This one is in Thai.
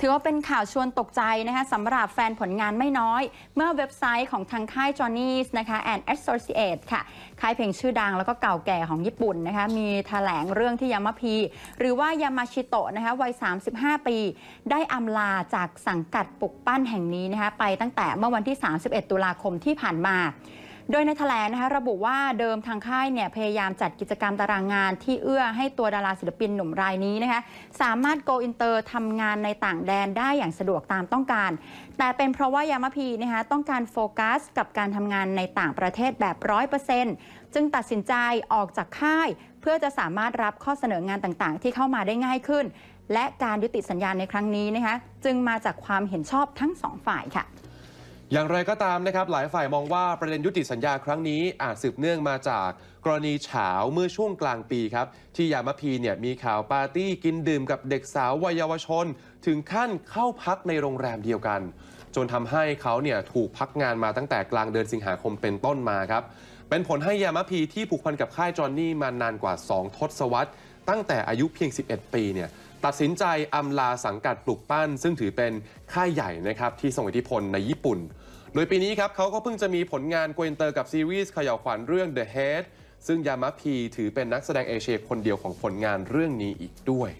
ถือว่าเป็นข่าวชวนตกใจนะคะสำหรับแฟนผลงานไม่น้อย เมื่อเว็บไซต์ของทางค่าย Johnny's นะคะ and Associates ค่ะ ค่ายเพลงชื่อดังแล้วก็เก่าแก่ของญี่ปุ่นนะคะมีถแถลงเรื่องที่ยามาพี หรือว่ายามาชิโตะนะคะวัย 35 ปี ได้อำลาจากสังกัดปลุกปั้นแห่งนี้นะคะไปตั้งแต่เมื่อวันที่ 31 ตุลาคมที่ผ่านมาโดยในแถลงนะคะระบุว่าเดิมทางค่ายเนี่ยพยายามจัดกิจกรรมตารางงานที่เอื้อให้ตัวดาราศิลปินหนุ่มรายนี้นะคะสามารถโกอินเตอร์ทำงานในต่างแดนได้อย่างสะดวกตามต้องการ แต่เป็นเพราะว่ายามาพีนะคะต้องการโฟกัสกับการทำงานในต่างประเทศแบบร้อยเปอร์เซ็นต์จึงตัดสินใจออกจากค่าย เพื่อจะสามารถรับข้อเสนองานต่างๆ ที่เข้ามาได้ง่ายขึ้น และการยุติสัญญาในครั้งนี้นะคะจึงมาจากความเห็นชอบทั้งสองฝ่ายค่ะอย่างไรก็ตามนะครับ หลายฝ่ายมองว่าประเด็นยุติสัญญาครั้งนี้อาจสืบเนื่องมาจากกรณีเฉาเมื่อช่วงกลางปีครับ ที่ยามาพีเนี่ย มีข่าวปาร์ตี้กินดื่มกับเด็กสาววัยเวชน ถึงขั้นเข้าพักในโรงแรมเดียวกัน จนทำให้เขาเนี่ย ถูกพักงานมาตั้งแต่กลางเดือนสิงหาคมเป็นต้นมาครับ เป็นผลให้ยามาพีที่ผูกพันกับค่ายจอนนี่มานานกว่า 2 ทศวรรษตั้งแต่อายุเพียง 11 ปีเนี่ยตัดสินใจอำลาสังกัดปลุกปั้น ซึ่งถือเป็นค่ายใหญ่นะครับ ที่ส่งอิทธิพลในญี่ปุ่น โดยปีนี้ครับเขาก็เพิ่งจะมีผลงานกวนเตอร์กับซีรีส์ขย่าวขวัญเรื่อง The Head ซึ่งยามะพีถือเป็นนักแสดงเอเชียคนเดียวของผลงานเรื่องนี้อีกด้วย